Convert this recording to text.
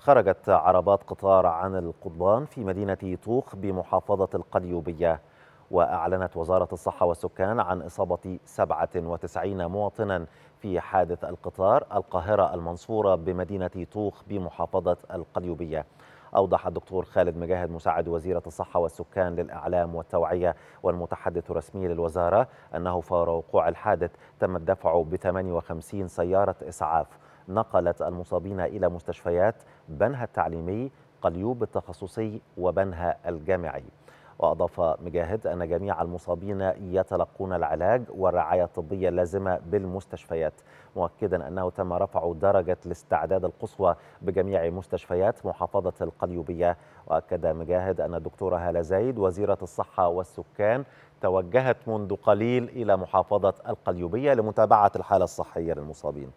خرجت عربات قطار عن القضبان في مدينة طوخ بمحافظة القليوبية وأعلنت وزارة الصحة والسكان عن إصابة 97 مواطنا في حادث القطار القاهرة المنصورة بمدينة طوخ بمحافظة القليوبية أوضح الدكتور خالد مجاهد مساعد وزيرة الصحة والسكان للإعلام والتوعية والمتحدث الرسمي للوزارة أنه فور وقوع الحادث تم الدفع ب 58 سيارة إسعاف نقلت المصابين إلى مستشفيات بنها التعليمي قليوب التخصصي وبنها الجامعي وأضاف مجاهد أن جميع المصابين يتلقون العلاج والرعاية الطبية اللازمة بالمستشفيات مؤكدا أنه تم رفع درجة الاستعداد القصوى بجميع مستشفيات محافظة القليوبية وأكد مجاهد أن الدكتورة هالة زايد وزيرة الصحة والسكان توجهت منذ قليل إلى محافظة القليوبية لمتابعة الحالة الصحية للمصابين